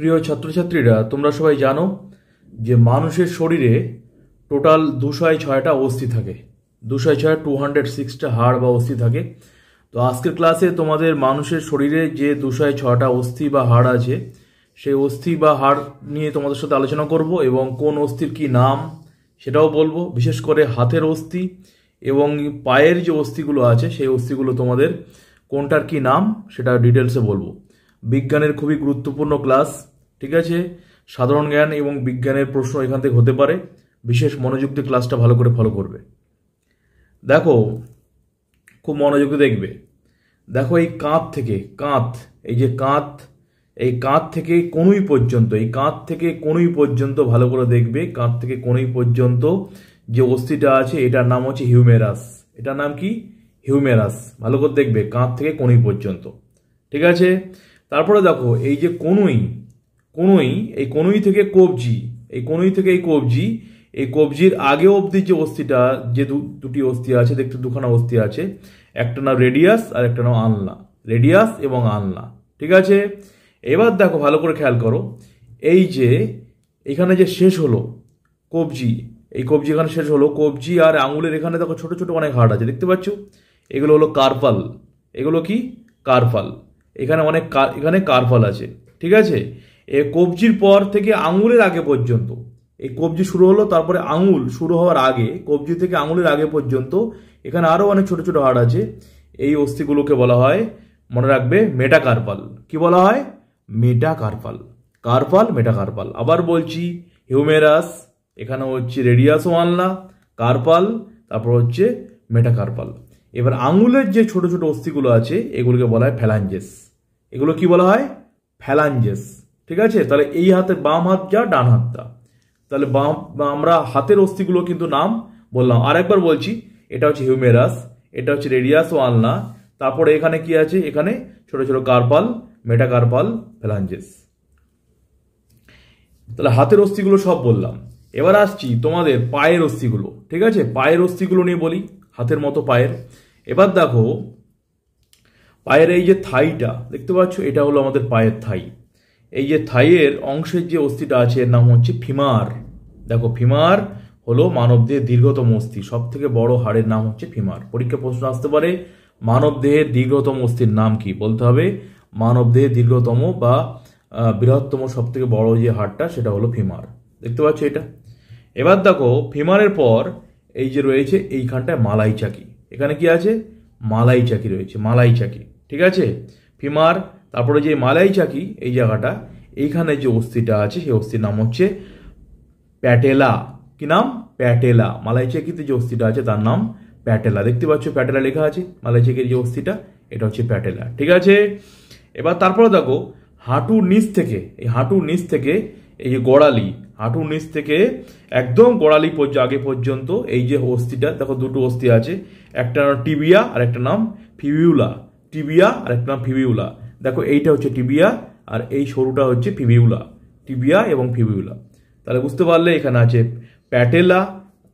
প্রিয় ছাত্রছাত্রীরা তোমরা সবাই জানো যে মানুষের শরীরে টোটাল দুশয় ছয়টা অস্থি থাকে দুশোয় ছয় টু হান্ড্রেড সিক্সটা হাড় বা অস্থি থাকে তো আজকের ক্লাসে তোমাদের মানুষের শরীরে যে দুশয় ছয়টা অস্থি বা হাড় আছে সেই অস্থি বা হাড় নিয়ে তোমাদের সাথে আলোচনা করব এবং কোন অস্থির কি নাম সেটাও বলবো বিশেষ করে হাতের অস্থি এবং পায়ের যে অস্থিগুলো আছে সেই অস্থিগুলো তোমাদের কোনটার কি নাম সেটা ডিটেলসে বলবো বিজ্ঞানের খুবই গুরুত্বপূর্ণ ক্লাস ঠিক আছে সাধারণ জ্ঞান এবং বিজ্ঞানের প্রশ্ন এখান থেকে হতে পারে বিশেষ মনোযোগ দিয়ে ক্লাসটা ভালো করে ফলো করবে দেখো খুব মনোযোগ দেখবে দেখো এই কাঁধ থেকে কাঁধ এই যে কাঁধ এই কাঁধ থেকে কনুই পর্যন্ত এই কাঁধ থেকে কনুই পর্যন্ত ভালো করে দেখবে কাঁধ থেকে কনুই পর্যন্ত যে অস্থিটা আছে এটার নাম হচ্ছে হিউমেরাস এটার নাম কি হিউমেরাস ভালো করে দেখবে কাঁধ থেকে কনুই পর্যন্ত ঠিক আছে তারপরে দেখো এই যে কনুই কোনোই এই কনুই থেকে কবজি এই কনুই থেকে এই কবজি এই কবজির আগে অবধি যে অস্থিটা যে দুটি অস্থি আছে দেখতে দুখানা অস্থি আছে একটা নাম রেডিয়াস আর একটা নাম আনলা রেডিয়াস এবং আনলা ঠিক আছে এবার দেখো ভালো করে খেয়াল করো এই যে এখানে যে শেষ হলো কবজি এই কবজি এখানে শেষ হলো কবজি আর আঙুলের এখানে দেখো ছোট ছোট অনেক হাড় আছে দেখতে পাচ্ছ এগুলো হলো কার্পাল এগুলো কি কার্পাল এখানে অনেক এখানে কার্পাল আছে ঠিক আছে এ কবজির পর থেকে আঙুলের আগে পর্যন্ত এই কবজি শুরু হলো তারপরে আঙুল শুরু হওয়ার আগে কবজি থেকে আঙুলের আগে পর্যন্ত এখানে আরও অনেক ছোট ছোট হাড় আছে এই অস্থিগুলোকে বলা হয় মনে রাখবে মেটা কার্পাল কি বলা হয় মেটা কার্পাল কার্পাল আবার বলছি হিউমেরাস এখানে হচ্ছে রেডিয়াস ওয়ানলা কার্পাল তারপর হচ্ছে মেটা কার্পাল এবার আঙুলের যে ছোট ছোট অস্থিগুলো আছে এগুলোকে বলা হয় ফ্যালাঞ্জেস এগুলো কি বলা হয় ফ্যালাঞ্জেস ঠিক আছে তাহলে এই হাতে বাম হাত যা ডান হাতটা তাহলে বাম আমরা হাতের অস্থিগুলো কিন্তু নাম বললাম আরেকবার বলছি এটা হচ্ছে হিউমেরাস এটা হচ্ছে রেডিয়াস ও আলনা তারপরে এখানে কি আছে এখানে ছোট ছোট কার্পাল মেটা কার্পাল ফেলাঞ্জেস তাহলে হাতের অস্থিগুলো সব বললাম এবার আসছি তোমাদের পায়ের অস্থিগুলো ঠিক আছে পায়ের অস্থিগুলো নিয়ে বলি হাতের মতো পায়ের এবার দেখো পায়ের এই যে থাইটা দেখতে পাচ্ছ এটা হলো আমাদের পায়ের থাই এই যে থাইয়ের অংশের যে অস্থিটা আছে এর নাম হচ্ছে ফিমার দেখো ফিমার হলো মানবদেহের দীর্ঘতম অস্থি সব থেকে বড় হাড়ের নাম হচ্ছে ফিমার পরীক্ষা প্রশ্ন আসতে পারে মানবদেহের দীর্ঘতম অস্থির নাম কি বলতে হবে মানবদেহের দীর্ঘতম বা বৃহত্তম সব থেকে বড় যে হাড়টা সেটা হলো ফিমার দেখতে পাচ্ছ এটা এবার দেখো ফিমারের পর এই যে রয়েছে এইখানটায় মালাই চাকি এখানে কি আছে মালাই চাকি রয়েছে মালাই চাকি ঠিক আছে ফিমার তারপরে যে মালাই চাকি এই জায়গাটা এইখানে যে অস্থিটা আছে সেই অস্থির নাম হচ্ছে প্যাটেলা কি নাম প্যাটেলা মালাই চাকিতে যে অস্থিটা আছে তার নাম প্যাটেলা দেখতে পাচ্ছ প্যাটেলা লেখা আছে মালাই চাকির যে অস্থিটা এটা হচ্ছে প্যাটেলা ঠিক আছে এবার তারপরে দেখো হাঁটুর নিচ থেকে এই হাঁটুর নিচ থেকে এই যে গোড়ালি হাঁটুর নিচ থেকে একদম গোড়ালি পর্যন্ত আগে পর্যন্ত এই যে অস্থিটা দেখো দুটো অস্থি আছে একটা নাম টিবিয়া আর একটা নাম ফিবিউলা টিবিয়া আর একটা নাম ফিবিউলা দেখো এইটা হচ্ছে টিবিয়া আর এই সরুটা হচ্ছে ফিবিউলা টিবিয়া এবং ফিবিউলা তাহলে বুঝতে পারলে এখানে আছে প্যাটেলা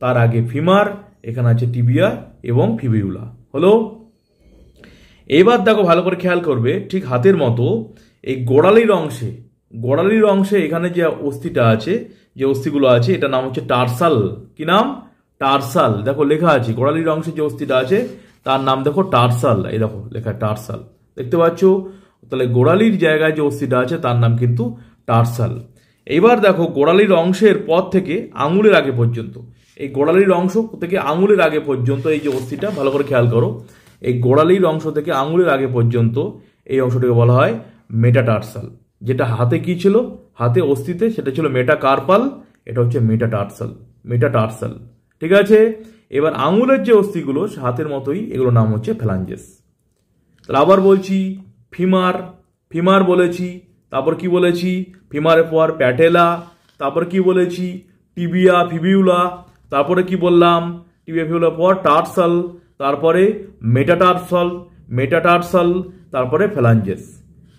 তার আগে ফিমার এখানে আছে টিবিয়া এবং ফিবিউলা হলো এবার দেখো ভালো করে খেয়াল করবে ঠিক হাতের মতো এই গোড়ালির অংশে গোড়ালির অংশে এখানে যে অস্থিটা আছে যে অস্থিগুলো আছে এটা নাম হচ্ছে টার্সাল কি নাম টার্সাল দেখো লেখা আছে গোড়ালির অংশে যে অস্থিটা আছে তার নাম দেখো টার্সাল এই দেখো লেখা টার্সাল দেখতে পাচ্ছ তাহলে গোড়ালির জায়গায় যে অস্থিটা আছে তার নাম কিন্তু টার্সাল এবার দেখো গোড়ালির অংশের পর থেকে আঙুলের আগে পর্যন্ত এই গোড়ালির অংশ থেকে আঙুলের আগে পর্যন্ত এই যে অস্থিটা ভালো করে খেয়াল করো এই গোড়ালির অংশ থেকে আঙুলের আগে পর্যন্ত এই অংশটিকে বলা হয় মেটাটার্সাল যেটা হাতে কি ছিল হাতে অস্থিতে সেটা ছিল মেটা কার্পাল এটা হচ্ছে মেটাটার্সাল মেটাটার্সাল ঠিক আছে এবার আঙুলের যে অস্থিগুলো হাতের মতোই এগুলোর নাম হচ্ছে ফ্যালাঞ্জেস তাহলে আবার বলছি ফিমার ফিমার বলেছি তারপর কি বলেছি ফিমারের পর প্যাটেলা তারপর কি বলেছি টিবিয়া ফিবিউলা তারপরে কি বললাম টিবিয়া ফিবিউলার পর টার্সাল তারপরে মেটাটার্সল মেটাটার্সাল তারপরে ফেলাঞ্জেস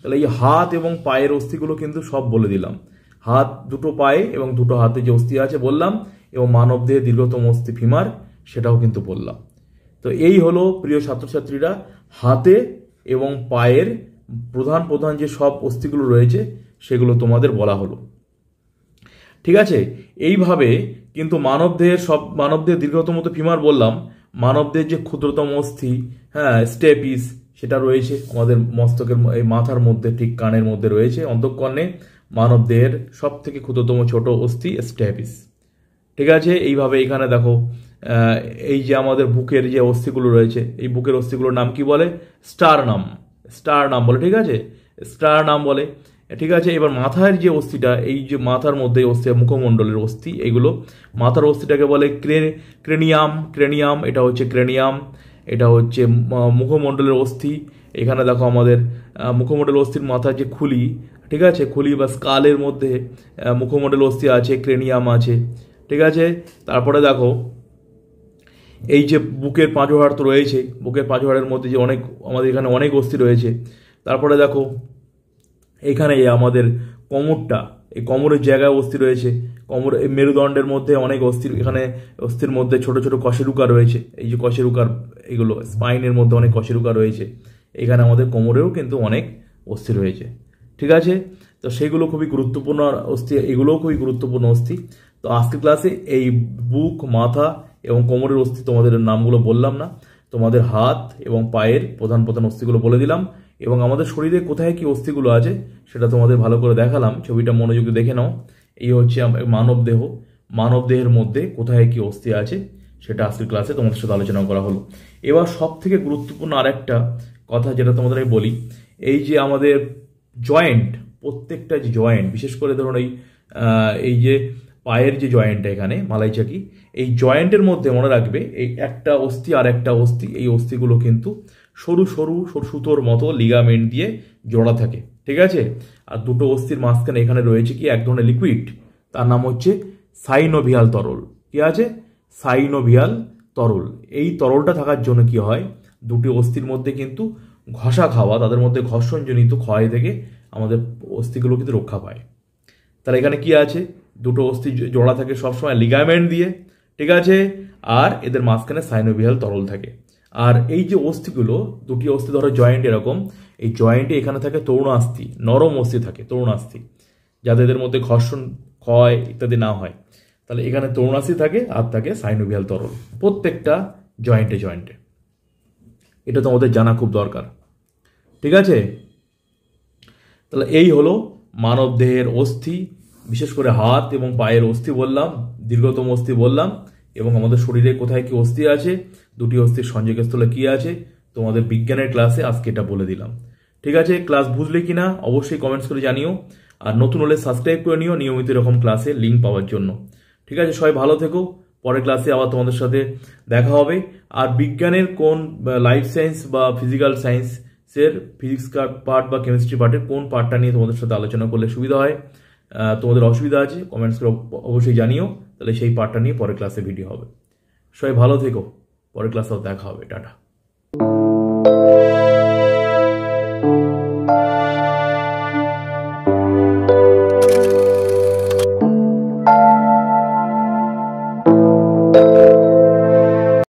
তাহলে এই হাত এবং পায়ের অস্থিগুলো কিন্তু সব বলে দিলাম হাত দুটো পায়ে এবং দুটো হাতে যে অস্থি আছে বললাম এবং মানব দেহে দীর্ঘতম অস্থি ফিমার সেটাও কিন্তু বললাম তো এই হলো প্রিয় ছাত্রছাত্রীরা হাতে এবং পায়ের প্রধান প্রধান যে সব অস্থিগুলো রয়েছে সেগুলো তোমাদের বলা হলো ঠিক আছে এইভাবে কিন্তু মানবদেহের সব মানবদেহের দীর্ঘতম তো ফিমার বললাম মানবদের যে ক্ষুদ্রতম অস্থি হ্যাঁ স্টেপিস সেটা রয়েছে আমাদের মস্তকের এই মাথার মধ্যে ঠিক কানের মধ্যে রয়েছে অন্তঃকর্ণে মানবদের সব থেকে ক্ষুদ্রতম ছোট অস্থি স্টেপিস ঠিক আছে এইভাবে এখানে দেখো এই যে আমাদের বুকের যে অস্থিগুলো রয়েছে এই বুকের অস্থিগুলোর নাম কি বলে স্টারনাম নাম বলে ঠিক আছে স্টার নাম বলে ঠিক আছে এবার মাথার যে অস্থিটা এই যে মাথার মধ্যে অস্থি মুখমণ্ডলের অস্থি এগুলো মাথার অস্থিটাকে বলে ক্রে ক্রেনিয়াম ক্রেনিয়াম এটা হচ্ছে ক্রেনিয়াম এটা হচ্ছে মুখমণ্ডলের অস্থি এখানে দেখো আমাদের মুখমণ্ডল অস্থির মাথার যে খুলি ঠিক আছে খুলি বা স্কালের মধ্যে মুখমণ্ডল অস্থি আছে ক্রেনিয়াম আছে ঠিক আছে তারপরে দেখো এই যে বুকের পাঁজোহাড় তো রয়েছে বুকের পাঁজোহাড়ের মধ্যে যে অনেক আমাদের এখানে অনেক অস্থি রয়েছে তারপরে দেখো এখানে আমাদের কোমরটা এই কোমরের জায়গায় অস্থি রয়েছে কোমর মেরুদণ্ডের মধ্যে অনেক অস্থির এখানে অস্থির মধ্যে ছোট ছোট কশেরুকা রয়েছে এই যে কশেরুকার এগুলো স্পাইনের মধ্যে অনেক কশেরুকা রয়েছে এখানে আমাদের কোমরেও কিন্তু অনেক অস্থির রয়েছে ঠিক আছে তো সেগুলো খুবই গুরুত্বপূর্ণ অস্থি এগুলোও খুবই গুরুত্বপূর্ণ অস্থি তো আজকের ক্লাসে এই বুক মাথা এবং কোমরের অস্থি তোমাদের নামগুলো বললাম না তোমাদের হাত এবং পায়ের প্রধান প্রধান অস্থিগুলো বলে দিলাম এবং আমাদের শরীরে কোথায় কি অস্থিগুলো আছে সেটা তোমাদের ভালো করে দেখালাম ছবিটা মনোযোগে দেখে নাও এই হচ্ছে মানব দেহ মানব দেহের মধ্যে কোথায় কি অস্থি আছে সেটা আজকের ক্লাসে তোমাদের সাথে আলোচনা করা হলো এবার সব থেকে গুরুত্বপূর্ণ আরেকটা কথা যেটা তোমাদের আমি বলি এই যে আমাদের জয়েন্ট প্রত্যেকটা যে জয়েন্ট বিশেষ করে ধরুন এই এই যে পায়ের যে জয়েন্টটা এখানে মালাইচাকি এই জয়েন্টের মধ্যে মনে রাখবে এই একটা অস্থি আর একটা অস্থি এই অস্থিগুলো কিন্তু সরু সরু সুতোর মতো লিগামেন্ট দিয়ে জোড়া থাকে ঠিক আছে আর দুটো অস্থির মাঝখানে এখানে রয়েছে কি এক ধরনের লিকুইড তার নাম হচ্ছে সাইনোভিয়াল তরল কি আছে সাইনোভিয়াল তরল এই তরলটা থাকার জন্য কি হয় দুটি অস্থির মধ্যে কিন্তু ঘষা খাওয়া তাদের মধ্যে ঘর্ষণজনিত ক্ষয় থেকে আমাদের অস্থিগুলো কিন্তু রক্ষা পায় তাহলে এখানে কি আছে দুটো অস্থি জোড়া থাকে সবসময় লিগামেন্ট দিয়ে ঠিক আছে আর এদের মাঝখানে সাইনোভিয়াল তরল থাকে আর এই যে অস্থিগুলো দুটি অস্থি ধরো জয়েন্ট এরকম এই জয়েন্টে এখানে থাকে তরুণ তরুণাস্থি নরম অস্থি থাকে তরুণ তরুণাস্থি যাতে এদের মধ্যে ঘর্ষণ ক্ষয় ইত্যাদি না হয় তাহলে এখানে তরুণ তরুণাস্থি থাকে আর থাকে সাইনোভিয়াল তরল প্রত্যেকটা জয়েন্টে জয়েন্টে এটা তোমাদের জানা খুব দরকার ঠিক আছে তাহলে এই হলো মানবদেহের অস্থি বিশেষ করে হাত এবং পায়ের অস্থি বললাম দীর্ঘতম অস্থি বললাম এবং আমাদের শরীরে কোথায় কি অস্থি আছে দুটি অস্থির সংযোগস্থলে কি আছে তোমাদের বিজ্ঞানের ক্লাসে আজকে এটা বলে দিলাম ঠিক আছে ক্লাস বুঝলে কি না অবশ্যই কমেন্টস করে জানিও আর নতুন হলে সাবস্ক্রাইব করে নিও নিয়মিত এরকম ক্লাসে লিঙ্ক পাওয়ার জন্য ঠিক আছে সবাই ভালো থেকো পরের ক্লাসে আবার তোমাদের সাথে দেখা হবে আর বিজ্ঞানের কোন লাইফ সায়েন্স বা ফিজিক্যাল সায়েন্সের ফিজিক্স পার্ট বা কেমিস্ট্রি পার্টের কোন পার্টটা নিয়ে তোমাদের সাথে আলোচনা করলে সুবিধা হয় তোমাদের অসুবিধা আছে কমেন্টস করে অবশ্যই জানিও তাহলে সেই পার্টটা নিয়ে পরের ক্লাসে ভিডিও হবে সবাই ভালো থেকো পরের ক্লাসেও দেখা হবে টাটা